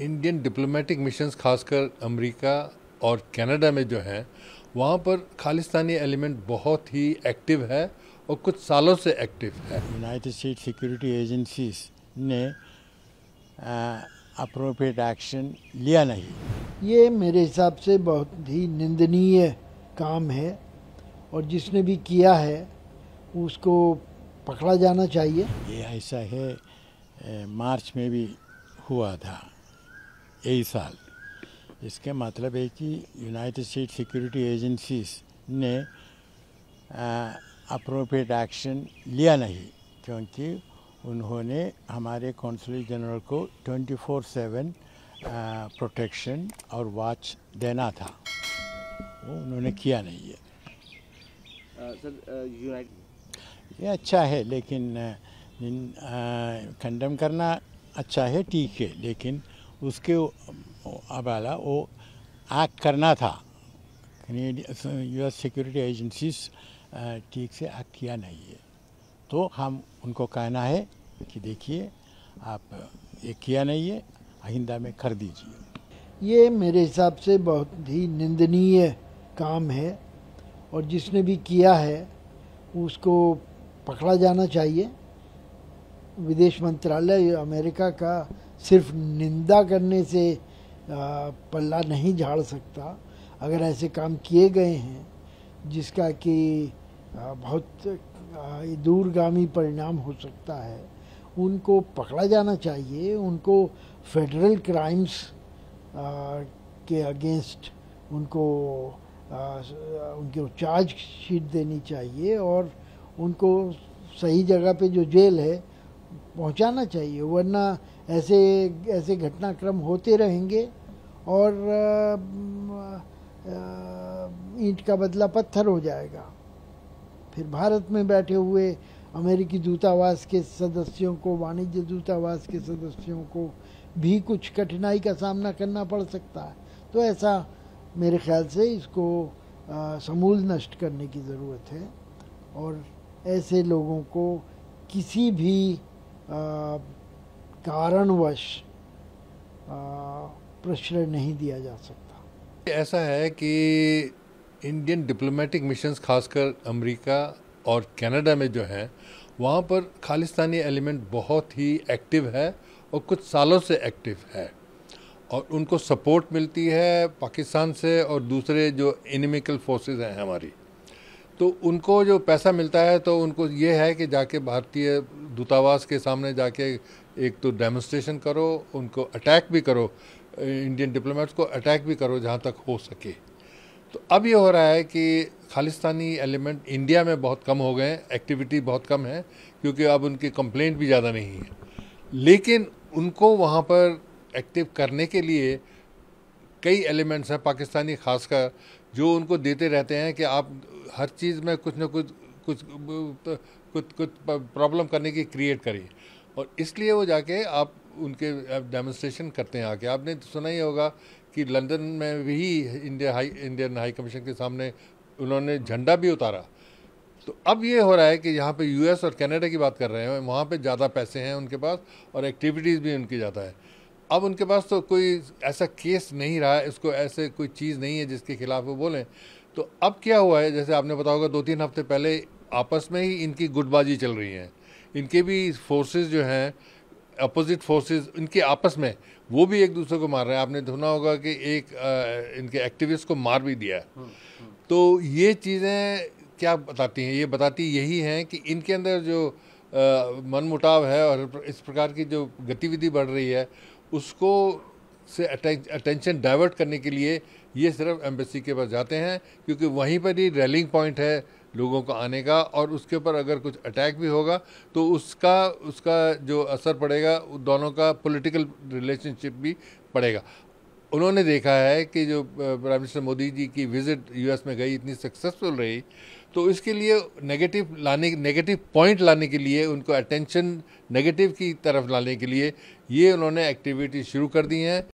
Indian diplomatic mission खासकर America और Canada में जो हैं वहाँ पर खालिस्तानी एलिमेंट बहुत ही एक्टिव है और कुछ सालों से एक्टिव है यूनाइटेड स्टेट सिक्योरिटी एजेंसीज ने अप्रोप्रिएट एक्शन लिया नहीं ये मेरे हिसाब से बहुत ही निंदनीय काम है और जिसने भी किया है उसको पकड़ा जाना चाहिए ये ऐसा है मार्च में भी हुआ था यही साल इसके मतलब है कि यूनाइटेड स्टेट सिक्योरिटी एजेंसीज ने अप्रोप्रिएट एक्शन लिया नहीं क्योंकि उन्होंने हमारे कौंसुलेट जनरल को 24/7 प्रोटेक्शन और वॉच देना था वो उन्होंने किया नहीं है सर ये अच्छा है लेकिन कंडम करना अच्छा है ठीक है लेकिन उसके अबाला वो एक्ट करना था यूएस सिक्योरिटी एजेंसीज ठीक से एक्ट किया नहीं है तो हम उनको कहना है कि देखिए आप ये किया नहीं है आहिंदा में कर दीजिए ये मेरे हिसाब से बहुत ही निंदनीय काम है और जिसने भी किया है उसको पकड़ा जाना चाहिए विदेश मंत्रालय अमेरिका का सिर्फ निंदा करने से पल्ला नहीं झाड़ सकता अगर ऐसे काम किए गए हैं जिसका कि बहुत दूरगामी परिणाम हो सकता है उनको पकड़ा जाना चाहिए उनको फेडरल क्राइम्स के अगेंस्ट उनको उनके चार्ज शीट देनी चाहिए और उनको सही जगह पे जो जेल है पहुंचाना चाहिए वरना ऐसे ऐसे घटनाक्रम होते रहेंगे और ईंट का बदला पत्थर हो जाएगा फिर भारत में बैठे हुए अमेरिकी दूतावास के सदस्यों को वाणिज्य दूतावास के सदस्यों को भी कुछ कठिनाई का सामना करना पड़ सकता है तो ऐसा मेरे ख्याल से इसको आ, समूल नष्ट करने की ज़रूरत है और ऐसे लोगों को किसी भी आ, कारणवश प्रश्रय नहीं दिया जा सकता ऐसा है कि इंडियन डिप्लोमेटिक मिशंस खासकर अमेरिका और कनाडा में जो हैं वहाँ पर खालिस्तानी एलिमेंट बहुत ही एक्टिव है और कुछ सालों से एक्टिव है और उनको सपोर्ट मिलती है पाकिस्तान से और दूसरे जो इनिमिकल फोर्सेस हैं हमारी तो उनको जो पैसा मिलता है तो उनको ये है कि जाके भारतीय दूतावास के सामने जाके एक तो डेमोस्ट्रेशन करो उनको अटैक भी करो इंडियन डिप्लोमेट्स को अटैक भी करो जहाँ तक हो सके तो अब ये हो रहा है कि खालिस्तानी एलिमेंट इंडिया में बहुत कम हो गए एक्टिविटी बहुत कम है क्योंकि अब उनकी कंप्लेंट भी ज़्यादा नहीं है लेकिन उनको वहाँ पर एक्टिव करने के लिए कई एलिमेंट्स हैं पाकिस्तानी खासकर जो उनको देते रहते हैं कि आप हर चीज़ में कुछ ना कुछ कुछ कुछ कुछ प्रॉब्लम करने की क्रिएट करी और इसलिए वो जाके आप उनके डेमोन्स्ट्रेशन करते हैं आके आपने तो सुना ही होगा कि लंदन में भी India high Indian high commission के सामने उन्होंने झंडा भी उतारा तो अब ये हो रहा है कि यहाँ पे यूएस और कनाडा की बात कर रहे हैं वहाँ पे ज़्यादा पैसे हैं उनके पास और एक्टिविटीज़ भी उनकी ज़्यादा है अब उनके पास तो कोई ऐसा केस नहीं रहा है इसको ऐसे कोई चीज़ नहीं है जिसके खिलाफ वो बोलें तो अब क्या हुआ है जैसे आपने बताया होगा दो तीन हफ्ते पहले आपस में ही इनकी गुटबाजी चल रही है इनके भी फोर्सेस जो हैं अपोजिट फोर्सेस इनके आपस में वो भी एक दूसरे को मार रहे हैं आपने सुना होगा कि एक आ, इनके एक्टिविस्ट को मार भी दिया है हम्म, हम्म। तो ये चीज़ें क्या बताती हैं ये बताती यही हैं कि इनके अंदर जो मनमुटाव है और इस प्रकार की जो गतिविधि बढ़ रही है उसको से अटेंशन डाइवर्ट करने के लिए ये सिर्फ एम्बेसी के पास जाते हैं क्योंकि वहीं पर ही रेलिंग पॉइंट है लोगों को आने का और उसके ऊपर अगर कुछ अटैक भी होगा तो उसका उसका जो असर पड़ेगा दोनों का पॉलिटिकल रिलेशनशिप भी पड़ेगा उन्होंने देखा है कि जो प्राइम मिनिस्टर मोदी जी की विजिट यूएस में गई इतनी सक्सेसफुल रही तो इसके लिए नेगेटिव लाने नेगेटिव पॉइंट लाने के लिए उनको अटेंशन नेगेटिव की तरफ लाने के लिए ये उन्होंने एक्टिविटी शुरू कर दी हैं